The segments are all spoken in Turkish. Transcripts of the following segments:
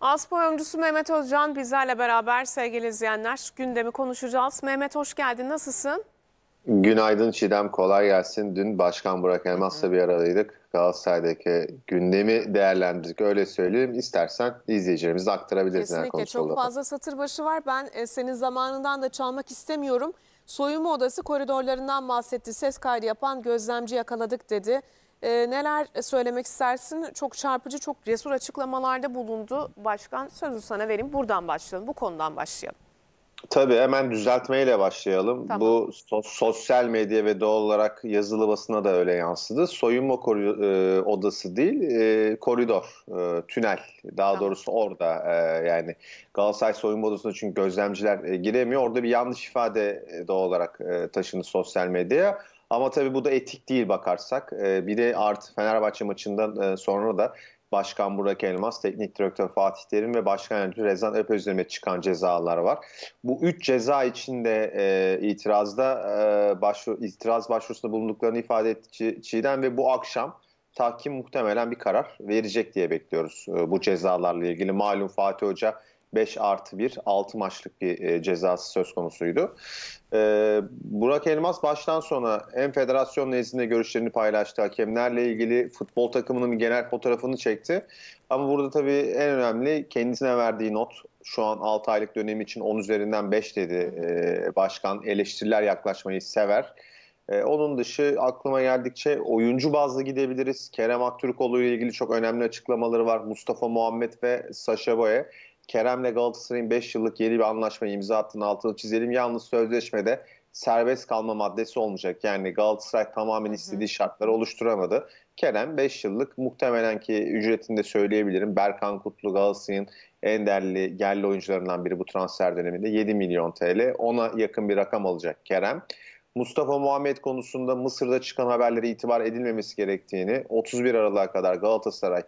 Aspor oyuncusu Mehmet Özcan bizlerle beraber sevgili izleyenler gündemi konuşacağız. Mehmet hoş geldin nasılsın? Günaydın Çiğdem kolay gelsin. Dün Başkan Burak Elmas'la bir aradaydık. Galatasaray'daki gündemi değerlendirdik öyle söyleyeyim. İstersen izleyicilerimize aktarabiliriz. Kesinlikle çok fazla satır başı var. Ben e, senin zamanından da çalmak istemiyorum. Soyunma odası koridorlarından bahsetti. Ses kaydı yapan gözlemci yakaladık dedi. E, neler söylemek istersin? Çok çarpıcı, çok cesur açıklamalarda bulundu başkan. Sözü sana vereyim. Buradan başlayalım, bu konudan başlayalım. Tabii hemen düzeltmeyle başlayalım. Tamam. Bu so sosyal medya ve doğal olarak yazılı basına da öyle yansıdı. Soyunma e, odası değil, e, koridor, e, tünel. Daha tamam. doğrusu orada e, yani Galatasaray soyunma odasına çünkü gözlemciler e, giremiyor. Orada bir yanlış ifade e, doğal olarak e, taşındı sosyal medyaya. Ama tabii bu da etik değil bakarsak. E, bir de Art Fenerbahçe maçından e, sonra da Başkan Burak Elmas, Teknik Direktör Fatih Terim ve Başkan Yönetici Rezan Öpözürme çıkan cezalar var. Bu üç ceza içinde e, itirazda e, başvuru, itiraz başvurusunda bulunduklarını ifade etti Çiğdem ve bu akşam tahkim muhtemelen bir karar verecek diye bekliyoruz e, bu cezalarla ilgili. Malum Fatih Hoca 5 artı 1 6 maçlık bir e, cezası söz konusuydu. E, Burak Elmas baştan sona hem federasyon nezdinde görüşlerini paylaştı. Hakemlerle ilgili futbol takımının bir genel fotoğrafını çekti. Ama burada tabii en önemli kendisine verdiği not. Şu an 6 aylık dönem için 10 üzerinden 5 dedi e, başkan. Eleştiriler yaklaşmayı sever. ee, onun dışı aklıma geldikçe oyuncu bazlı gidebiliriz. Kerem Aktürkoğlu ile ilgili çok önemli açıklamaları var. Mustafa Muhammed ve Sasha Boye. Kerem'le Galatasaray'ın 5 yıllık yeni bir anlaşma imza attığını altını çizelim. Yalnız sözleşmede serbest kalma maddesi olmayacak. Yani Galatasaray tamamen istediği şartları oluşturamadı. Kerem 5 yıllık muhtemelen ki ücretini de söyleyebilirim. Berkan Kutlu Galatasaray'ın en değerli yerli oyuncularından biri bu transfer döneminde 7 milyon TL. Ona yakın bir rakam alacak Kerem. Mustafa Muhammed konusunda Mısır'da çıkan haberlere itibar edilmemesi gerektiğini 31 Aralık'a kadar Galatasaray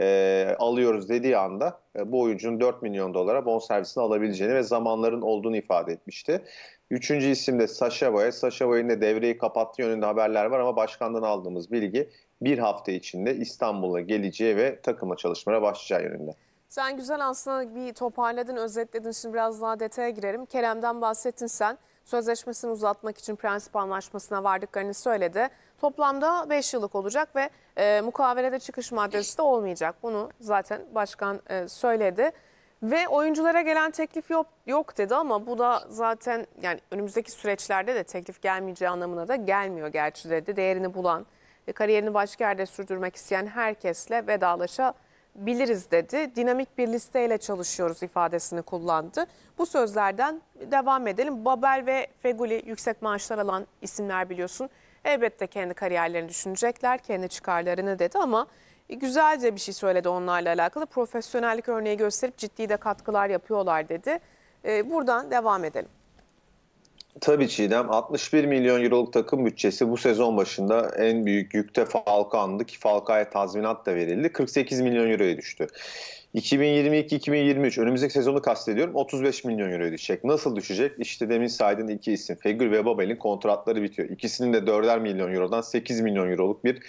e, alıyoruz dediği anda e, bu oyuncunun 4 milyon dolara bonservisini alabileceğini ve zamanların olduğunu ifade etmişti. Üçüncü isim de Sasha Boye. Sasha Boye'nin de devreyi kapattığı yönünde haberler var ama başkandan aldığımız bilgi bir hafta içinde İstanbul'a geleceği ve takıma çalışmaya başlayacağı yönünde. Sen güzel aslında bir toparladın, özetledin. Şimdi biraz daha detaya girelim. Kerem'den bahsettin sen sözleşmesini uzatmak için prensip anlaşmasına vardıklarını söyledi. Toplamda 5 yıllık olacak ve e, mukavelede çıkış maddesi de olmayacak. Bunu zaten başkan e, söyledi. Ve oyunculara gelen teklif yok, yok dedi ama bu da zaten yani önümüzdeki süreçlerde de teklif gelmeyeceği anlamına da gelmiyor gerçi dedi. Değerini bulan ve kariyerini başka yerde sürdürmek isteyen herkesle vedalaşa biliriz dedi. Dinamik bir listeyle çalışıyoruz ifadesini kullandı. Bu sözlerden devam edelim. Babel ve Feguli yüksek maaşlar alan isimler biliyorsun. Elbette kendi kariyerlerini düşünecekler, kendi çıkarlarını dedi ama güzelce bir şey söyledi onlarla alakalı. Profesyonellik örneği gösterip ciddi de katkılar yapıyorlar dedi. Ee, buradan devam edelim. Tabii Çiğdem 61 milyon euroluk takım bütçesi bu sezon başında en büyük yükte Falcao'ndu ki Falcao'ya tazminat da verildi. 48 milyon euroya düştü. 2022-2023 önümüzdeki sezonu kastediyorum 35 milyon euroya düşecek. Nasıl düşecek? İşte demin saydığın iki isim Fegül ve Babel'in kontratları bitiyor. İkisinin de 4'er milyon eurodan 8 milyon euroluk bir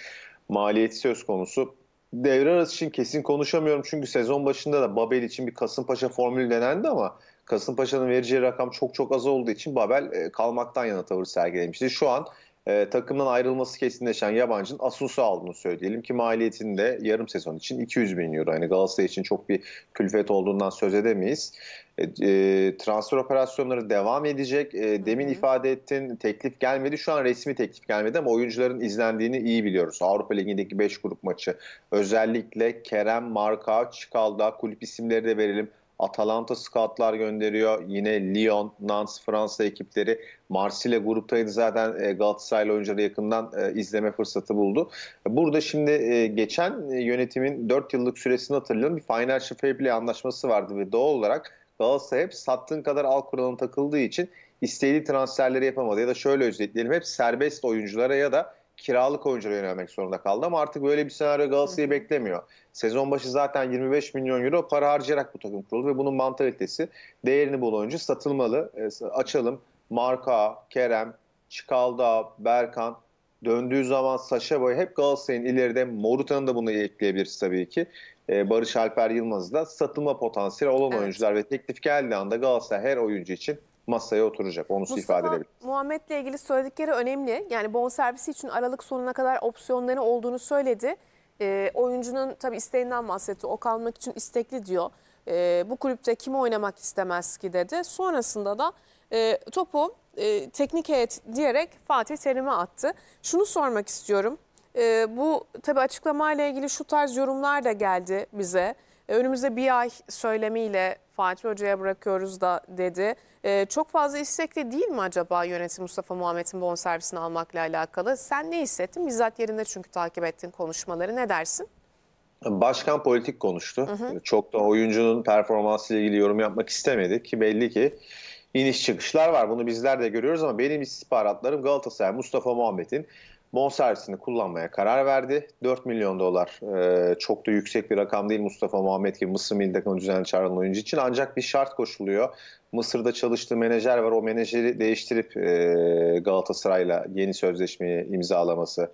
maliyeti söz konusu. Devre arası için kesin konuşamıyorum çünkü sezon başında da Babel için bir Kasımpaşa formülü denendi ama Kasımpaşa'nın vereceği rakam çok çok az olduğu için Babel e, kalmaktan yana tavır sergilemişti. Şu an e, takımdan ayrılması kesinleşen yabancının asusu aldığını söyleyelim ki maliyetinde yarım sezon için 200 bin euro. Yani Galatasaray için çok bir külfet olduğundan söz edemeyiz. E, e transfer operasyonları devam edecek. E, demin Hı-hı. ifade ettin teklif gelmedi. Şu an resmi teklif gelmedi ama oyuncuların izlendiğini iyi biliyoruz. Avrupa Ligi'ndeki 5 grup maçı özellikle Kerem, Marka, Çikalda kulüp isimleri de verelim. Atalanta scoutlar gönderiyor. Yine Lyon, Nantes, Fransa ekipleri. Marsilya gruptaydı zaten e, Galatasaraylı oyuncuları yakından e, izleme fırsatı buldu. Burada şimdi e, geçen yönetimin 4 yıllık süresini hatırlıyorum. Bir financial fair play anlaşması vardı ve doğal olarak Galatasaray hep sattığın kadar al kuralına takıldığı için istediği transferleri yapamadı. Ya da şöyle özetleyelim hep serbest oyunculara ya da kiralık oyuncuya yönelmek zorunda kaldı ama artık böyle bir senaryo Galatasaray'ı beklemiyor. Sezon başı zaten 25 milyon euro para harcayarak bu takım kuruldu ve bunun mantalitesi değerini bulan oyuncu satılmalı. E, açalım Marka, Kerem, Çıkalda, Berkan döndüğü zaman Saşa Boy hep Galatasaray'ın ileride Morutan'ı da bunu ekleyebiliriz tabii ki. E, Barış Alper Yılmaz'ı satılma potansiyeli olan evet. oyuncular ve teklif geldiği anda Galatasaray her oyuncu için masaya oturacak. Onu Mustafa, ifade Muhammed ile ilgili söyledikleri önemli. Yani bonservisi için Aralık sonuna kadar opsiyonları olduğunu söyledi. E, oyuncunun tabii isteğinden bahsetti. O kalmak için istekli diyor. E, bu kulüpte kim oynamak istemez ki dedi. Sonrasında da e, topu e, teknik heyet diyerek Fatih Terim'e attı. Şunu sormak istiyorum. E, bu tabii açıklamayla ilgili şu tarz yorumlar da geldi bize. E, önümüzde bir ay söylemiyle Fatih Hoca'ya bırakıyoruz da dedi. E, çok fazla istekli değil mi acaba yönetim Mustafa Muhammed'in bonservisini almakla alakalı? Sen ne hissettin? Bizzat yerinde çünkü takip ettin konuşmaları. Ne dersin? Başkan politik konuştu. Hı hı. Çok da oyuncunun performansıyla ilgili yorum yapmak istemedi ki belli ki iniş çıkışlar var. Bunu bizler de görüyoruz ama benim istihbaratlarım Galatasaray Mustafa Muhammed'in bonservisini kullanmaya karar verdi. 4 milyon dolar e, çok da yüksek bir rakam değil Mustafa Muhammed gibi Mısır Milli Takımı düzenli çağrılan oyuncu için ancak bir şart koşuluyor. Mısır'da çalıştığı menajer var. O menajeri değiştirip e, Galatasaray'la yeni sözleşmeyi imzalaması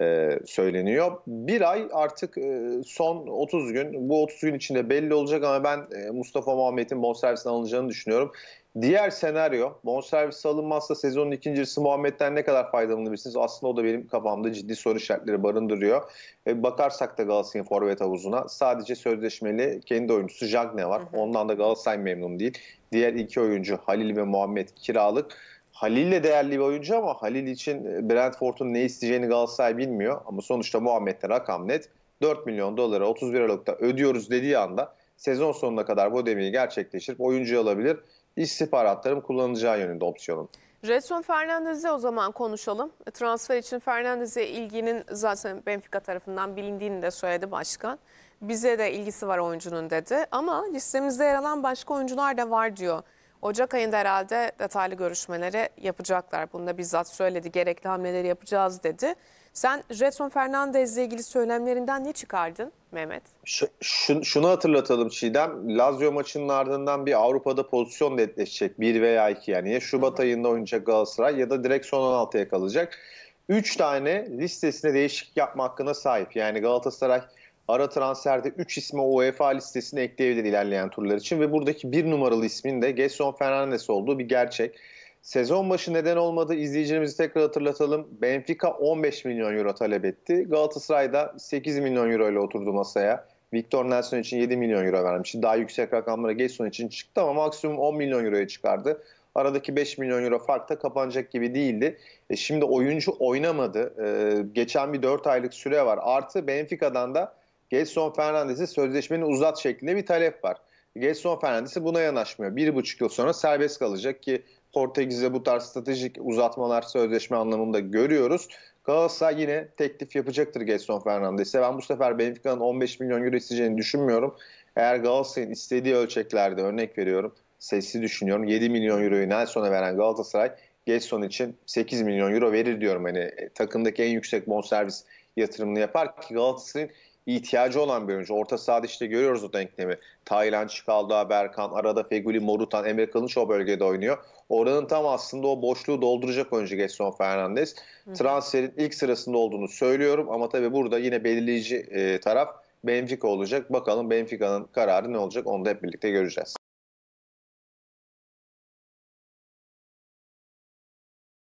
e, söyleniyor. Bir ay artık e, son 30 gün. Bu 30 gün içinde belli olacak ama ben e, Mustafa Muhammed'in bonservisine alınacağını düşünüyorum. Diğer senaryo bonservis alınmazsa sezonun ikincisi Muhammed'den ne kadar faydalanabilirsiniz? Aslında o da benim kafamda ciddi soru işaretleri barındırıyor. E, bakarsak da Galatasaray'ın forvet havuzuna sadece sözleşmeli kendi oyuncusu Jagne var. Ondan da Galatasaray memnun değil. Diğer iki oyuncu Halil ve Muhammed kiralık. Halil de değerli bir oyuncu ama Halil için Brentford'un ne isteyeceğini Galatasaray bilmiyor. Ama sonuçta Muhammed'de rakam net. 4 milyon dolara 31 Aralık'ta ödüyoruz dediği anda sezon sonuna kadar bu ödemeyi gerçekleştirip oyuncu alabilir. İstihbaratlarım kullanacağı yönünde opsiyonum. Jason Fernandez'e o zaman konuşalım. Transfer için Fernandez'e ilginin zaten Benfica tarafından bilindiğini de söyledi başkan bize de ilgisi var oyuncunun dedi. Ama listemizde yer alan başka oyuncular da var diyor. Ocak ayında herhalde detaylı görüşmeleri yapacaklar. Bunu da bizzat söyledi. Gerekli hamleleri yapacağız dedi. Sen Jetson ile ilgili söylemlerinden ne çıkardın Mehmet? Şu, şu, şunu hatırlatalım Çiğdem. Lazio maçının ardından bir Avrupa'da pozisyon netleşecek. 1 veya 2 yani. Ya Şubat Hı. ayında oynayacak Galatasaray ya da direkt son 16'ya kalacak. 3 tane listesine değişiklik yapma hakkına sahip. Yani Galatasaray ara transferde 3 ismi UEFA listesine ekleyebilir ilerleyen turlar için ve buradaki bir numaralı ismin de Gerson Fernandes olduğu bir gerçek. Sezon başı neden olmadı izleyicilerimizi tekrar hatırlatalım. Benfica 15 milyon euro talep etti. Galatasaray da 8 milyon euro ile oturdu masaya. Victor Nelson için 7 milyon euro vermişti. Daha yüksek rakamlara Gerson için çıktı ama maksimum 10 milyon euroya çıkardı. Aradaki 5 milyon euro fark da kapanacak gibi değildi. E şimdi oyuncu oynamadı. E, geçen bir 4 aylık süre var. Artı Benfica'dan da Gelson Fernandes'i sözleşmeni uzat şeklinde bir talep var. Gelson Fernandes'i buna yanaşmıyor. Bir buçuk yıl sonra serbest kalacak ki Portekiz'de bu tarz stratejik uzatmalar sözleşme anlamında görüyoruz. Galatasaray yine teklif yapacaktır Gelson Fernandes'e. Ben bu sefer Benfica'nın 15 milyon euro isteyeceğini düşünmüyorum. Eğer Galatasaray'ın istediği ölçeklerde örnek veriyorum Sesli düşünüyorum 7 milyon euroyu Nelson'a veren Galatasaray Gelson için 8 milyon euro verir diyorum. Hani e, takımdaki en yüksek bonservis yatırımını yapar ki Galatasaray'ın ihtiyacı olan bir oyuncu. Orta sahada işte görüyoruz o denklemi. Taylan, çıkaldı Berkan, arada Feguli, Morutan, Emre Kılıç o bölgede oynuyor. Oranın tam aslında o boşluğu dolduracak oyuncu Gerson Fernandez. Transferin ilk sırasında olduğunu söylüyorum ama tabii burada yine belirleyici e, taraf Benfica olacak. Bakalım Benfica'nın kararı ne olacak onu da hep birlikte göreceğiz.